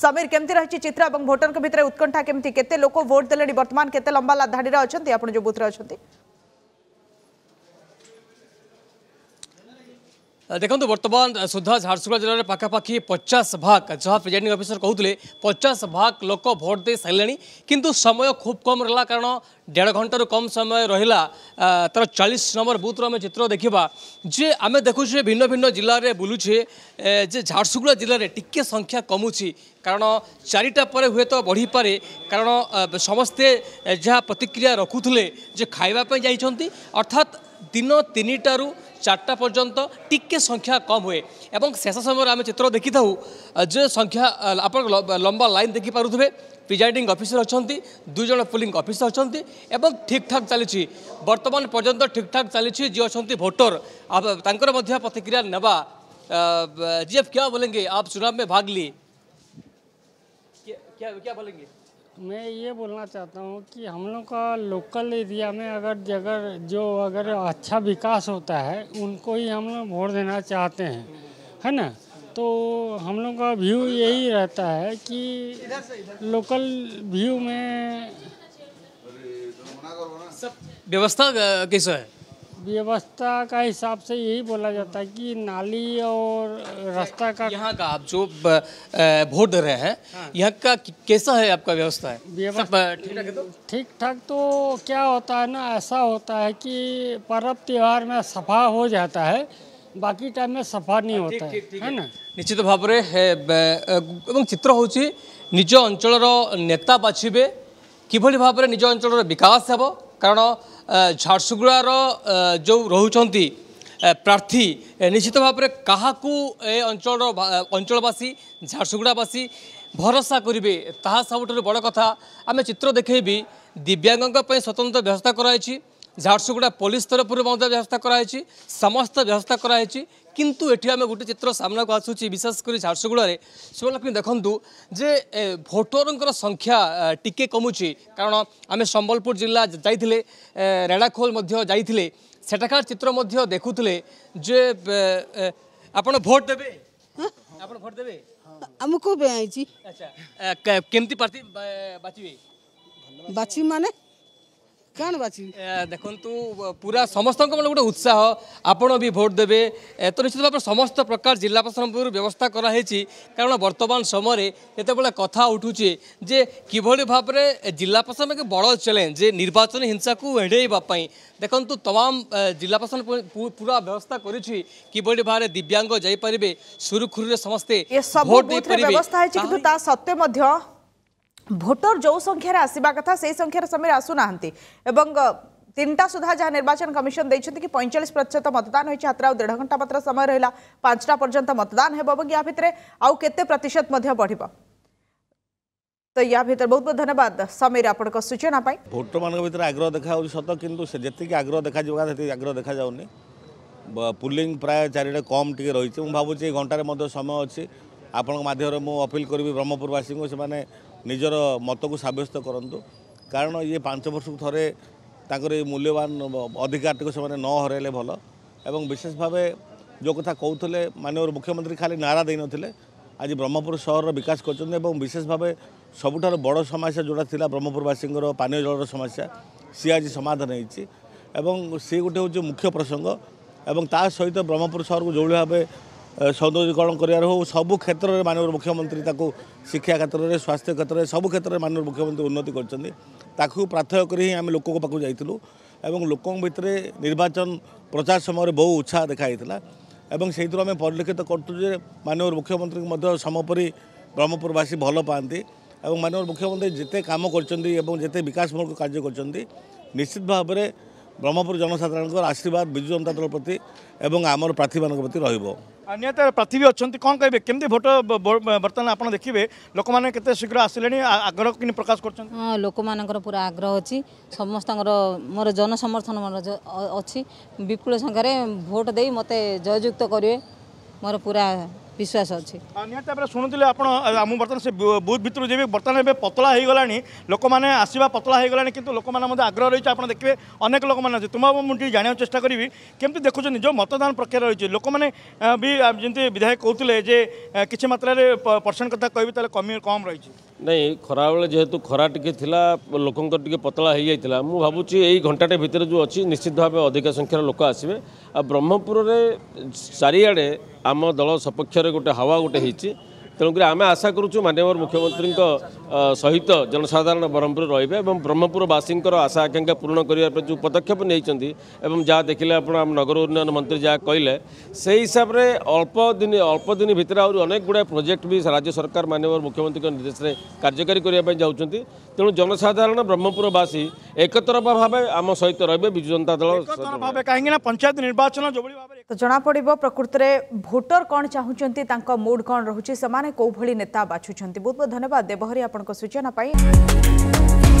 समीर केमती रही चित्र और भोटर भितर उत्कंठा केमती केते लोक भोट दे वर्तमान केते लंबा धाड़ी अच्छा आप जो बूथ अच्छा ଦେଖନ୍ତୁ ବର୍ତ୍ତମାନ ସୁଦ୍ଧା ଝାରସୁଗୁଡ଼ା ଜିଲ୍ଲାରେ ପାଖାପାଖି ପଚାଶ ଭାଗ ଯାହା ପ୍ରିଜାଇଡିଂ ଅଫିସର କହୁଥିଲେ ପଚାଶ ଭାଗ ଲୋକ ଭୋଟ ଦେଇ ସାରିଲେଣି କିନ୍ତୁ ସମୟ ଖୁବ୍ କମ୍ ରହିଲା କାରଣ ଦେଢ଼ ଘଣ୍ଟାରୁ କମ୍ ସମୟ ରହିଲା ତା'ର ଚାଳିଶ ନମ୍ବର ବୁଥ୍ର ଆମେ ଚିତ୍ର ଦେଖିବା ଯେ ଆମେ ଦେଖୁଛେ ଭିନ୍ନ ଭିନ୍ନ ଜିଲ୍ଲାରେ ବୁଲୁଛେ ଯେ ଝାରସୁଗୁଡ଼ା ଜିଲ୍ଲାରେ ଟିକିଏ ସଂଖ୍ୟା କମୁଛି କାରଣ ଚାରିଟା ପରେ ହୁଏତ ବଢ଼ିପାରେ କାରଣ ସମସ୍ତେ ଯାହା ପ୍ରତିକ୍ରିୟା ରଖୁଥିଲେ ଯେ ଖାଇବା ପାଇଁ ଯାଇଛନ୍ତି ଅର୍ଥାତ୍ দিন তিনটার চারটা পর্যন্ত টিকে সংখ্যা কম হুয়ে এবং শেষ সময় আমি চিত্র দেখি থাকু যে সংখ্যা আপনার লম্বা লাইন দেখিপারে প্রিজাইডিং অফিসর অনেক দুইজন পুলিং অফিসর অনেক এবং ঠিকঠাক চালছে বর্তমান পর্যন্ত ঠিকঠাক চালছে যে অনেক ভোটর তাঁর মধ্যে প্রতিক্রিয়া নেওয়া জিএফ কে क्या আপ চুনাব चुनाव में কে लिए मैं ये बोलना चाहता हूँ कि हम लोग का लोकल एरिया में अगर जगह जो अगर अच्छा विकास होता है उनको ही हम लोग वोट देना चाहते हैं है ना तो हम लोग का व्यू यही रहता है कि लोकल व्यू में सब व्यवस्था कैसा है व्यवस्था का हिसाब से यही बोला जाता है कि नाली और रास्ता का अच्छा, यहाँ का आप जो वोट दे रहे हैं हाँ। यहाँ का कैसा है आपका व्यवस्था है व्यवस्था ठीक ठाक तो? तो क्या होता है ना ऐसा होता है कि पर्व त्यौहार में सफा हो जाता है बाकी टाइम में सफा नहीं हाँ, होता है ना निश्चित भाव में चित्र हूँ निज अंचल नेता बाछबे किभली भाव निज अंचल विकास हम କାରଣ ଝାରସୁଗୁଡ଼ାର ଯେଉଁ ରହୁଛନ୍ତି ପ୍ରାର୍ଥୀ ନିଶ୍ଚିତ ଭାବରେ କାହାକୁ ଏ ଅଞ୍ଚଳର ଅଞ୍ଚଳବାସୀ ଝାରସୁଗୁଡ଼ାବାସୀ ଭରସା କରିବେ ତାହା ସବୁଠାରୁ ବଡ଼ କଥା ଆମେ ଚିତ୍ର ଦେଖେଇବି ଦିବ୍ୟାଙ୍ଗଙ୍କ ପାଇଁ ସ୍ୱତନ୍ତ୍ର ବ୍ୟବସ୍ଥା କରାଯାଇଛି ଝାରସୁଗୁଡ଼ା ପୋଲିସ ତରଫରୁ ମଧ୍ୟ ବ୍ୟବସ୍ଥା କରାଯାଇଛି ସମସ୍ତ ବ୍ୟବସ୍ଥା କରାଯାଇଛି কিন্তু এটি আমি গোটে চিত্র সামনাকু আসুচি বিশেষ করে ঝারসুগুড়ে সেলক্ষ্মী দেখুন যে ভোটরঙ্কর সংখ্যা টিকে কমুচি কারণ আমি সম্বলপুর জেলা যাই রেড়াখোল যাই সেটাকার চিত্র দেখুলে যে আপনার ভোট দেবে আপনার ভোট দেবে আমি কেমতি প্রার্থী বাঁচবে বাঁচিবি মানে କାଣ ବାଛି ଦେଖନ୍ତୁ ପୁରା ସମସ୍ତଙ୍କ ମାନେ ଗୋଟେ ଉତ୍ସାହ ଆପଣ ବି ଭୋଟ୍ ଦେବେ ତ ନିଶ୍ଚିତ ଭାବରେ ସମସ୍ତ ପ୍ରକାର ଜିଲ୍ଲା ପ୍ରଶାସନ ପୂର୍ବରୁ ବ୍ୟବସ୍ଥା କରାହେଇଛି କାରଣ ବର୍ତ୍ତମାନ ସମୟରେ ଯେତେବେଳେ କଥା ଉଠୁଛି ଯେ କିଭଳି ଭାବରେ ଜିଲ୍ଲା ପ୍ରଶାସନ ଏକ ବଡ଼ ଚ୍ୟାଲେଞ୍ଜ ଯେ ନିର୍ବାଚନୀ ହିଂସାକୁ ଏଡ଼େଇବା ପାଇଁ ଦେଖନ୍ତୁ ତମାମ ଜିଲ୍ଲା ପ୍ରଶାସନ ପୁରା ବ୍ୟବସ୍ଥା କରିଛି କିଭଳି ଭାବରେ ଦିବ୍ୟାଙ୍ଗ ଯାଇପାରିବେ ସୁରୁଖୁରୁରେ ସମସ୍ତେ ଭୋଟ୍ ଦେଇପାରିବେ ତା ସତ୍ତ୍ୱେ ମଧ୍ୟ ভোটর যে সংখ্যার আসবা কথা সেই সংখ্যার সময় আসুনা এবং তিনটা সুদ্ধা যা নির্বাচন কমিশন দিয়েছেন কি পঁয়চাশ প্রতিশত মতদান হয়েছে হাতের আর দেড় ঘণ্টা মাত্র সময় রহিলা পাঁচটা পর্যন্ত মতদান হব এবং ইয়া ভিতরে আউ কেতে প্রতিশত বড় তো ইয়া ভিতরে বহু বহু ধন্যবাদ সমীর আপনার সূচনা পাই ভোটর মান ভিতরে আগ্রহ দেখা যাচ্ছে সত কিন্তু সে যেত আগ্রহ দেখা যাব সেটি আগ্রহ দেখা যাওনি পুলিং প্রায় চারিটা কম টিকে রয়েছে মু ভাবুছি এই ঘণ্টার মধ্যে সময় অছি মাধ্যমে মু অপিল করবি ব্রহ্মপুরবাসী সে ନିଜର ମତକୁ ସାବ୍ୟସ୍ତ କରନ୍ତୁ କାରଣ ଇଏ ପାଞ୍ଚ ବର୍ଷକୁ ଥରେ ତାଙ୍କର ଏ ମୂଲ୍ୟବାନ ଅଧିକାରଟିକୁ ସେମାନେ ନ ହରାଇଲେ ଭଲ ଏବଂ ବିଶେଷ ଭାବେ ଯେଉଁ କଥା କହୁଥିଲେ ମାନ୍ୟବର ମୁଖ୍ୟମନ୍ତ୍ରୀ ଖାଲି ନାରା ଦେଇନଥିଲେ ଆଜି ବ୍ରହ୍ମପୁର ସହରର ବିକାଶ କରୁଛନ୍ତି ଏବଂ ବିଶେଷ ଭାବେ ସବୁଠାରୁ ବଡ଼ ସମସ୍ୟା ଯେଉଁଟା ଥିଲା ବ୍ରହ୍ମପୁରବାସୀଙ୍କର ପାନୀୟ ଜଳର ସମସ୍ୟା ସିଏ ଆଜି ସମାଧାନ ହେଇଛି ଏବଂ ସିଏ ଗୋଟେ ହେଉଛି ମୁଖ୍ୟ ପ୍ରସଙ୍ଗ ଏବଂ ତା ସହିତ ବ୍ରହ୍ମପୁର ସହରକୁ ଯେଉଁଭଳି ଭାବେ ସୌନ୍ଦର୍ଯ୍ୟକରଣ କରିବାର ହେଉ ସବୁ କ୍ଷେତ୍ରରେ ମାନ୍ୟବର ମୁଖ୍ୟମନ୍ତ୍ରୀ ତାକୁ ଶିକ୍ଷା କ୍ଷେତ୍ରରେ ସ୍ୱାସ୍ଥ୍ୟ କ୍ଷେତ୍ରରେ ସବୁ କ୍ଷେତ୍ରରେ ମାନ୍ୟବର ମୁଖ୍ୟମନ୍ତ୍ରୀ ଉନ୍ନତି କରିଛନ୍ତି ତାକୁ ପ୍ରାର୍ଥୟ କରି ହିଁ ଆମେ ଲୋକଙ୍କ ପାଖକୁ ଯାଇଥିଲୁ ଏବଂ ଲୋକଙ୍କ ଭିତରେ ନିର୍ବାଚନ ପ୍ରଚାର ସମୟରେ ବହୁ ଉତ୍ସାହ ଦେଖାଯାଇଥିଲା ଏବଂ ସେଇଥିରୁ ଆମେ ପରିଲକ୍ଷିତ କରୁଛୁ ଯେ ମାନ୍ୟବର ମୁଖ୍ୟମନ୍ତ୍ରୀଙ୍କୁ ମଧ୍ୟ ସମପରି ବ୍ରହ୍ମପୁରବାସୀ ଭଲ ପାଆନ୍ତି ଏବଂ ମାନ୍ୟବର ମୁଖ୍ୟମନ୍ତ୍ରୀ ଯେତେ କାମ କରିଛନ୍ତି ଏବଂ ଯେତେ ବିକାଶମୂଳକ କାର୍ଯ୍ୟ କରିଛନ୍ତି ନିଶ୍ଚିତ ଭାବରେ ବ୍ରହ୍ମପୁର ଜନସାଧାରଣଙ୍କର ଆଶୀର୍ବାଦ ବିଜୁ ଜନତା ଦଳ ପ୍ରତି ଏବଂ ଆମର ପ୍ରାର୍ଥୀମାନଙ୍କ ପ୍ରତି ରହିବ ନିହାତି ପ୍ରାର୍ଥୀ ବି ଅଛନ୍ତି କ'ଣ କହିବେ କେମିତି ଭୋଟ ବର୍ତ୍ତମାନ ଆପଣ ଦେଖିବେ ଲୋକମାନେ କେତେ ଶୀଘ୍ର ଆସିଲେଣି ଆଗ୍ରହ କିନି ପ୍ରକାଶ କରୁଛନ୍ତି ହଁ ଲୋକମାନଙ୍କର ପୁରା ଆଗ୍ରହ ଅଛି ସମସ୍ତଙ୍କର ମୋର ଜନସମର୍ଥନ ମୋର ଅଛି ବିପୁଳ ସଂଖ୍ୟାରେ ଭୋଟ ଦେଇ ମୋତେ ଜୟଯୁକ୍ତ କରିବେ ମୋର ପୁରା বিশ্বাস ଅଛି ନିହାତି ଭାବରେ ଶୁଣୁଥିଲେ ଆପଣ ମୁଁ ବର୍ତ୍ତମାନ ସେ ବୁଥ୍ ଭିତରୁ ଯିବି ବର୍ତ୍ତମାନ ଏବେ ପତଳା ହୋଇଗଲାଣି ଲୋକମାନେ ଆସିବା ପତଳା ହୋଇଗଲାଣି କିନ୍ତୁ ଲୋକମାନେ ମଧ୍ୟ ଆଗ୍ରହ ରହିଛି ଆପଣ ଦେଖିବେ ଅନେକ ଲୋକମାନେ ଅଛି ତୁମ ମୁଁ ଟିକେ ଜାଣିବାକୁ ଚେଷ୍ଟା କରିବି କେମିତି ଦେଖୁଛନ୍ତି ଯେଉଁ ମତଦାନ ପ୍ରକ୍ରିୟା ରହିଛି ଲୋକମାନେ ବି ଯେମିତି ବିଧାୟକ କହୁଥିଲେ ଯେ କିଛି ମାତ୍ରାରେ ପରସେଣ୍ଟ କଥା କହିବି ତାହେଲେ କମି କମ୍ ରହିଛି ନାଇଁ ଖରାବେଳେ ଯେହେତୁ ଖରା ଟିକେ ଥିଲା ଲୋକଙ୍କର ଟିକେ ପତଳା ହୋଇଯାଇଥିଲା ମୁଁ ଭାବୁଛି ଏଇ ଘଣ୍ଟାଟେ ଭିତରେ ଯେଉଁ ଅଛି ନିଶ୍ଚିତ ଭାବେ ଅଧିକ ସଂଖ୍ୟାର ଲୋକ ଆସିବେ ଆଉ ବ୍ରହ୍ମପୁରରେ ଚାରିଆଡ଼େ ଆମ ଦଳ ସପକ୍ଷରେ ଗୋଟେ ହାୱା ଗୋଟେ ହୋଇଛି তেণুকরি আমি আশা করুଛୁ ମାନ୍ୟବର ମୁଖ୍ୟମନ୍ତ୍ରୀଙ୍କ ସହିତ ଜନସାଧାରଣ ବ୍ରହ୍ମପୁର ରହିବେ ଏବଂ ବ୍ରହ୍ମପୁରବାସୀଙ୍କର ଆଶା ଆକାଂକ୍ଷା ପୂରଣ କରିବା ପାଇଁ ଯେଉଁ ପଦକ୍ଷେପ ନେଇଛନ୍ତି ଏବଂ ଯାହା ଦେଖିଲେ ଆପଣ ଆମ ନଗର ଉନ୍ନୟନ ମନ୍ତ୍ରୀ ଯାହା କହିଲେ ସେହି ହିସାବରେ ଅଳ୍ପ ଦିନ ଅଳ୍ପ ଦିନ ଭିତରେ ଆହୁରି ଅନେକ ଗୁଡ଼ାଏ ପ୍ରୋଜେକ୍ଟ ବି ରାଜ୍ୟ ସରକାର ମାନ୍ୟବର ମୁଖ୍ୟମନ୍ତ୍ରୀଙ୍କ ନିର୍ଦ୍ଦେଶରେ କାର୍ଯ୍ୟକାରୀ କରିବା ପାଇଁ ଯାଉଛନ୍ତି ତେଣୁ ଜନସାଧାରଣ ବ୍ରହ୍ମପୁରବାସୀ ଏକତରଫା ଭାବେ ଆମ ସହିତ ରହିବେ ବିଜୁ ଜନତା ଦଳ ଭାବେ କାହିଁକିନା ପଞ୍ଚାୟତ ନିର୍ବାଚନ ଯେଉଁଭଳି ଭାବରେ तो जना पड़ प्रकृत में भोटर कौन चाहूंट मुड कौन रोचे से कौ भेता बहुत बहुत धन्यवाद देवहरी आपचनापी